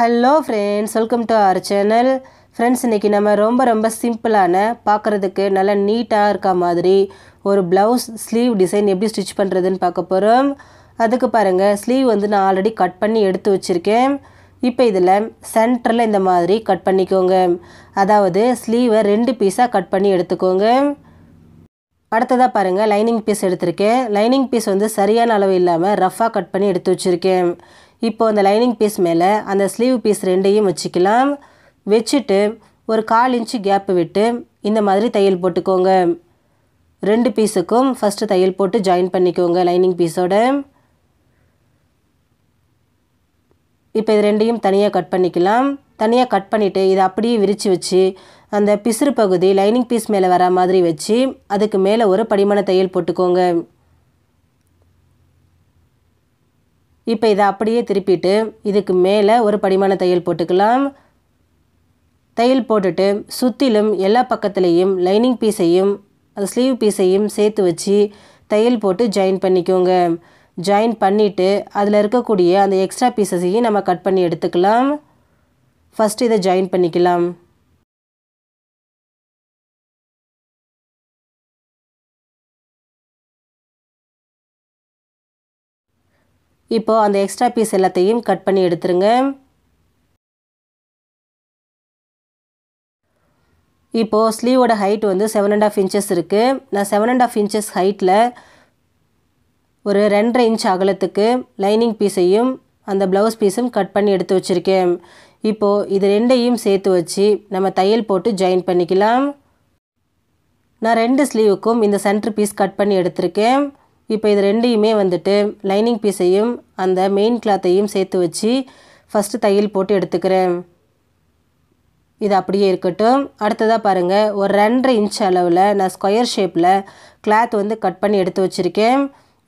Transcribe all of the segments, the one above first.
hello friends welcome to our channel friends இன்றைக்கி நம்ம ரொம்ப ரொம்ப சிம்பிளான பார்க்குறதுக்கு நல்லா நீட்டாக இருக்க மாதிரி ஒரு ப்ளவுஸ் ஸ்லீவ் டிசைன் எப்படி ஸ்டிச் பண்ணுறதுன்னு பார்க்க போகிறோம் அதுக்கு பாருங்கள் ஸ்லீவ் வந்து நான் ஆல்ரெடி கட் பண்ணி எடுத்து வச்சுருக்கேன் இப்போ இதில் சென்டரில் இந்த மாதிரி கட் பண்ணிக்கோங்க அதாவது ஸ்லீவை ரெண்டு பீஸாக கட் பண்ணி எடுத்துக்கோங்க அடுத்ததாக பாருங்கள் லைனிங் பீஸ் எடுத்திருக்கேன் லைனிங் பீஸ் வந்து சரியான அளவு இல்லாமல் ரஃப்பாக கட் பண்ணி எடுத்து வச்சுருக்கேன் இப்போ அந்த லைனிங் பீஸ் மேலே அந்த ஸ்லீவ் பீஸ் ரெண்டையும் வச்சுக்கலாம் வச்சுட்டு ஒரு கால் இன்ச்சு கேப்பு விட்டு இந்த மாதிரி தையல் போட்டுக்கோங்க ரெண்டு பீஸுக்கும் ஃபஸ்ட்டு தையல் போட்டு ஜாயின் பண்ணிக்கோங்க லைனிங் பீஸோட இப்போ இது ரெண்டையும் தனியாக கட் பண்ணிக்கலாம் தனியாக கட் பண்ணிவிட்டு இதை அப்படியே விரித்து வச்சு அந்த பிசுறு பகுதி லைனிங் பீஸ் மேலே வரா மாதிரி வச்சு அதுக்கு மேலே ஒரு படிமான தையல் போட்டுக்கோங்க இப்போ இதை அப்படியே திருப்பிட்டு இதுக்கு மேலே ஒரு படிமான தையல் போட்டுக்கலாம் தையல் போட்டுட்டு சுற்றிலும் எல்லா பக்கத்துலேயும் லைனிங் பீஸையும் அது ஸ்லீவ் பீஸையும் சேர்த்து வச்சு தையல் போட்டு ஜாயின் பண்ணிக்கோங்க ஜாயின் பண்ணிவிட்டு அதில் இருக்கக்கூடிய அந்த எக்ஸ்ட்ரா பீஸஸையும் நம்ம கட் பண்ணி எடுத்துக்கலாம் ஃபஸ்ட்டு இதை ஜாயின் பண்ணிக்கலாம் இப்போது அந்த எக்ஸ்ட்ரா பீஸ் எல்லாத்தையும் கட் பண்ணி எடுத்துருங்க இப்போது ஸ்லீவோட ஹைட் வந்து செவன் அண்ட் ஆஃப் இன்ச்சஸ் இருக்குது நான் செவன் அண்ட் ஆஃப் இன்ச்சஸ் ஹைட்டில் ஒரு ரெண்டரை இன்ச் அகலத்துக்கு லைனிங் பீஸையும் அந்த ப்ளவுஸ் பீஸும் கட் பண்ணி எடுத்து வச்சுருக்கேன் இப்போது இது ரெண்டையும் சேர்த்து வச்சு நம்ம தையல் போட்டு ஜாயின் பண்ணிக்கலாம் நான் ரெண்டு ஸ்லீவுக்கும் இந்த சென்ட்ரு பீஸ் கட் பண்ணி எடுத்திருக்கேன் இப்போ இது ரெண்டையுமே வந்துட்டு லைனிங் பீஸையும் அந்த மெயின் கிளாத்தையும் சேர்த்து வச்சு ஃபஸ்ட்டு தையல் போட்டு எடுத்துக்கிறேன் இது அப்படியே இருக்கட்டும் அடுத்ததாக பாருங்கள் ஒரு ரெண்டரை இன்ச் அளவில் நான் ஸ்கொயர் ஷேப்பில் கிளாத் வந்து கட் பண்ணி எடுத்து வச்சுருக்கேன்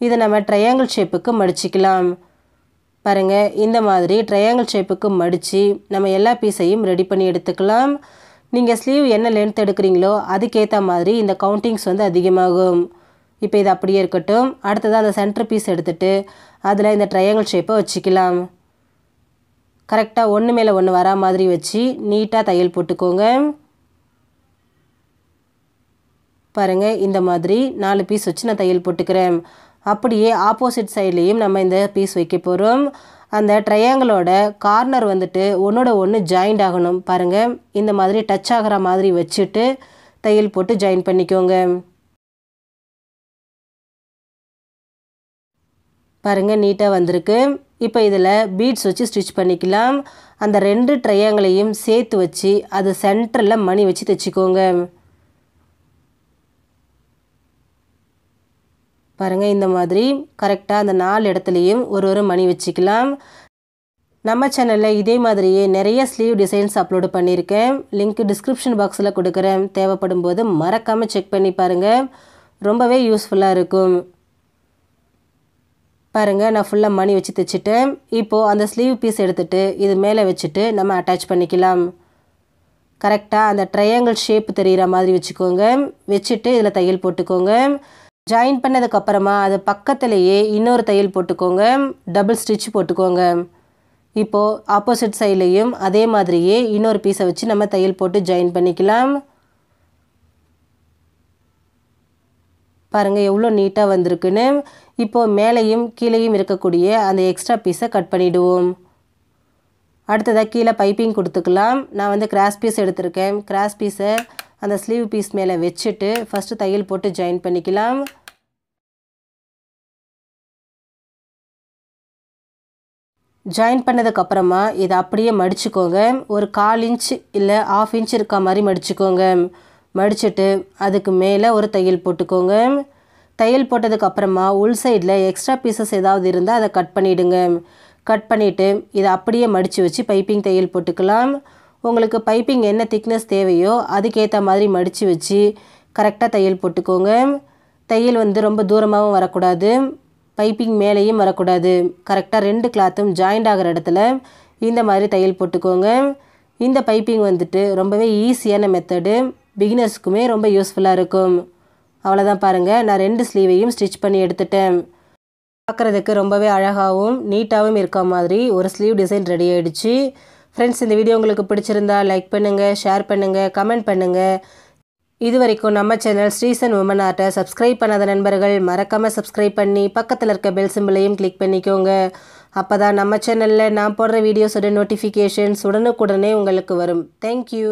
இதை நம்ம ட்ரையாங்கிள் ஷேப்புக்கு மடிச்சிக்கலாம் பாருங்கள் இந்த மாதிரி ட்ரையாங்கிள் ஷேப்புக்கு மடித்து நம்ம எல்லா பீஸையும் ரெடி பண்ணி எடுத்துக்கலாம் நீங்கள் ஸ்லீவ் என்ன லென்த் எடுக்கிறீங்களோ அதுக்கேற்ற மாதிரி இந்த கவுண்டிங்ஸ் வந்து அதிகமாகும் இப்போ இது அப்படியே இருக்கட்டும் அடுத்ததாக அந்த சென்டர் பீஸ் எடுத்துகிட்டு அதில் இந்த ட்ரையாங்கிள் ஷேப்பை வச்சுக்கலாம் கரெக்டாக ஒன்று மேலே ஒன்று வரா மாதிரி வச்சு நீட்டாக தையல் போட்டுக்கோங்க பாருங்கள் இந்த மாதிரி நாலு பீஸ் வச்சு நான் தையல் போட்டுக்கிறேன் அப்படியே ஆப்போசிட் சைட்லேயும் நம்ம இந்த பீஸ் வைக்க போகிறோம் அந்த ட்ரையாங்கிளோட கார்னர் வந்துட்டு ஒன்றோட ஒன்று ஜாயிண்ட் ஆகணும் பாருங்கள் இந்த மாதிரி டச் ஆகிற மாதிரி வச்சுட்டு தையல் போட்டு ஜாயின் பண்ணிக்கோங்க பாருங்கள் நீட்டாக வந்திருக்கு இப்போ இதில் பீட்ஸ் வச்சு ஸ்டிச் பண்ணிக்கலாம் அந்த ரெண்டு ட்ரையாங்களையும் சேர்த்து வச்சு அது சென்டரில் மணி வச்சு தைச்சிக்கோங்க பாருங்கள் இந்த மாதிரி கரெக்டாக அந்த நாலு இடத்துலையும் ஒரு ஒரு மணி வச்சுக்கலாம் நம்ம சேனலில் இதே மாதிரியே நிறைய ஸ்லீவ் டிசைன்ஸ் அப்லோடு பண்ணியிருக்கேன் லிங்க் டிஸ்கிரிப்ஷன் பாக்ஸில் கொடுக்குறேன் தேவைப்படும் போது மறக்காமல் செக் பண்ணி பாருங்கள் ரொம்பவே யூஸ்ஃபுல்லாக இருக்கும் பாருங்கள் நான் ஃபுல்லாக மணி வச்சு தைச்சிட்டேன் இப்போது அந்த ஸ்லீவ் பீஸ் எடுத்துகிட்டு இது மேலே வச்சுட்டு நம்ம அட்டாச் பண்ணிக்கலாம் கரெக்டாக அந்த ட்ரையாங்கிள் ஷேப் தெரிகிற மாதிரி வச்சுக்கோங்க வச்சுட்டு இதில் தையல் போட்டுக்கோங்க ஜாயின் பண்ணதுக்கப்புறமா அது பக்கத்துலேயே இன்னொரு தையல் போட்டுக்கோங்க டபுள் ஸ்டிச் போட்டுக்கோங்க இப்போது ஆப்போசிட் சைட்லேயும் அதே மாதிரியே இன்னொரு பீஸை வச்சு நம்ம தையல் போட்டு ஜாயின் பண்ணிக்கலாம் பாருங்கள் எவ்வளோ நீட்டாக வந்திருக்குன்னு இப்போது மேலையும் கீழேயும் இருக்கக்கூடிய அந்த எக்ஸ்ட்ரா பீஸை கட் பண்ணிவிடுவோம் அடுத்ததாக கீழே பைப்பிங் கொடுத்துக்கலாம் நான் வந்து கிராஸ் பீஸ் எடுத்திருக்கேன் கிராஸ் பீஸை அந்த ஸ்லீவ் பீஸ் மேலே வச்சுட்டு ஃபஸ்ட்டு தையல் போட்டு ஜாயின் பண்ணிக்கலாம் ஜாயின் பண்ணதுக்கப்புறமா இதை அப்படியே மடிச்சுக்கோங்க ஒரு கால் இன்ச் இல்லை ஆஃப் இன்ச் இருக்க மாதிரி மடிச்சுக்கோங்க மடிச்சுட்டு அதுக்கு மேலே ஒரு தையல் போட்டுக்கோங்க தையல் போட்டதுக்கு அப்புறமா உள் சைடில் எக்ஸ்ட்ரா பீசஸ் ஏதாவது இருந்தால் அதை கட் பண்ணிவிடுங்க கட் பண்ணிவிட்டு இதை அப்படியே மடித்து வச்சு பைப்பிங் தையல் போட்டுக்கலாம் உங்களுக்கு பைப்பிங் என்ன திக்னஸ் தேவையோ அதுக்கேற்ற மாதிரி மடித்து வச்சு கரெக்டாக தையல் போட்டுக்கோங்க தையல் வந்து ரொம்ப தூரமாகவும் வரக்கூடாது பைப்பிங் மேலேயும் வரக்கூடாது கரெக்டாக ரெண்டு கிளாத்தும் ஜாயிண்ட் ஆகிற இடத்துல இந்த மாதிரி தையல் போட்டுக்கோங்க இந்த பைப்பிங் வந்துட்டு ரொம்பவே ஈஸியான மெத்தடு பிகினர்ஸ்க்குமே ரொம்ப யூஸ்ஃபுல்லாக இருக்கும் அவ்வளோதான் பாருங்கள் நான் ரெண்டு ஸ்லீவையும் ஸ்டிச் பண்ணி எடுத்துட்டேன் பார்க்குறதுக்கு ரொம்பவே அழகாகவும் நீட்டாகவும் இருக்க மாதிரி ஒரு ஸ்லீவ் டிசைன் ரெடி ஆகிடுச்சு ஃப்ரெண்ட்ஸ் இந்த வீடியோ உங்களுக்கு பிடிச்சிருந்தா லைக் பண்ணுங்கள் ஷேர் பண்ணுங்கள் கமெண்ட் பண்ணுங்கள் இது வரைக்கும் நம்ம சேனல் ஸ்ரீசன் உமன் ஆர்ட்டை சப்ஸ்கிரைப் பண்ணாத நண்பர்கள் மறக்காமல் சப்ஸ்கிரைப் பண்ணி பக்கத்தில் இருக்க பெல் சிம்பிளையும் கிளிக் பண்ணிக்கோங்க அப்போ தான் நம்ம சேனலில் நான் போடுற வீடியோஸோட நோட்டிஃபிகேஷன்ஸ் உடனுக்குடனே உங்களுக்கு வரும் தேங்க்யூ